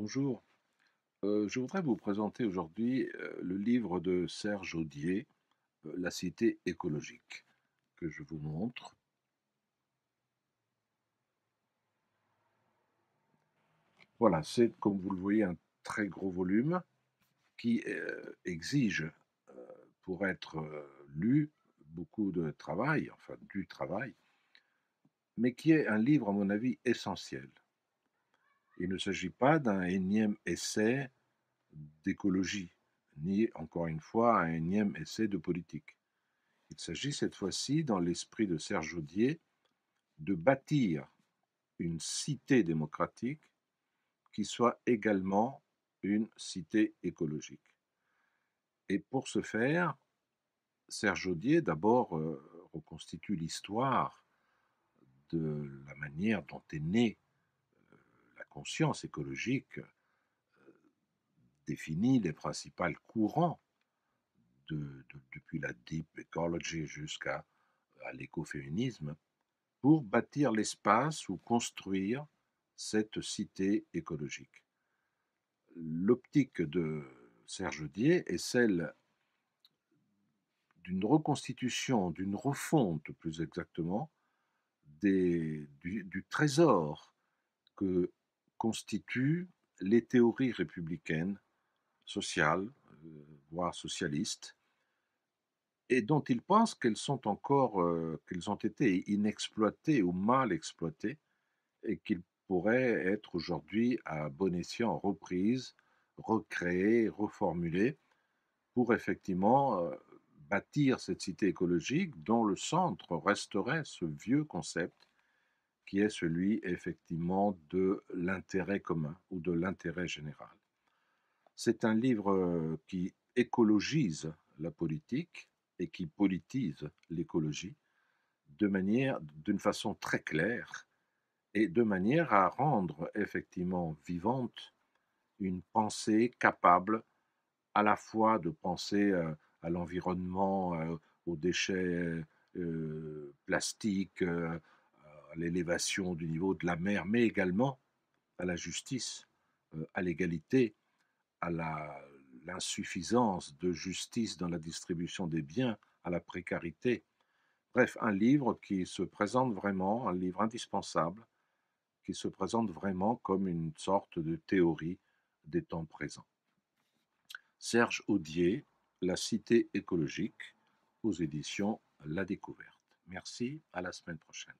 Bonjour, euh, je voudrais vous présenter aujourd'hui euh, le livre de Serge Audier, euh, La cité écologique, que je vous montre. Voilà, c'est comme vous le voyez un très gros volume qui exige pour être lu beaucoup de travail, enfin du travail, mais qui est un livre à mon avis essentiel. Il ne s'agit pas d'un énième essai d'écologie, ni encore une fois un énième essai de politique. Il s'agit cette fois-ci, dans l'esprit de Serge Audier, de bâtir une cité démocratique qui soit également une cité écologique. Et pour ce faire, Serge Audier d'abord euh, reconstitue l'histoire de la manière dont est née conscience écologique euh, définit les principales courants depuis la deep ecology jusqu'à à, l'écoféminisme pour bâtir l'espace ou construire cette cité écologique. L'optique de Serge Dier est celle d'une reconstitution, d'une refonte plus exactement, du, trésor que constituent les théories républicaines, sociales, euh, voire socialistes, et dont ils pensent qu'elles sont encore, euh, qu'elles ont été inexploitées ou mal exploitées, et qu'ils pourraient être aujourd'hui à bon escient reprises, recréées, reformulées, pour effectivement euh, bâtir cette cité écologique dont le centre resterait ce vieux concept qui est celui effectivement de l'intérêt commun ou de l'intérêt général. C'est un livre euh, qui écologise la politique et qui politise l'écologie de manière, d'une façon très claire et de manière à rendre effectivement vivante une pensée capable à la fois de penser euh, à l'environnement, euh, aux déchets plastiques, l'élévation du niveau de la mer, mais également à la justice, euh, à l'égalité, à l'insuffisance de justice dans la distribution des biens, à la précarité. Bref, un livre qui se présente vraiment, un livre indispensable, qui se présente vraiment comme une sorte de théorie des temps présents. Serge Audier, La Cité écologique, aux éditions La Découverte. Merci, à la semaine prochaine.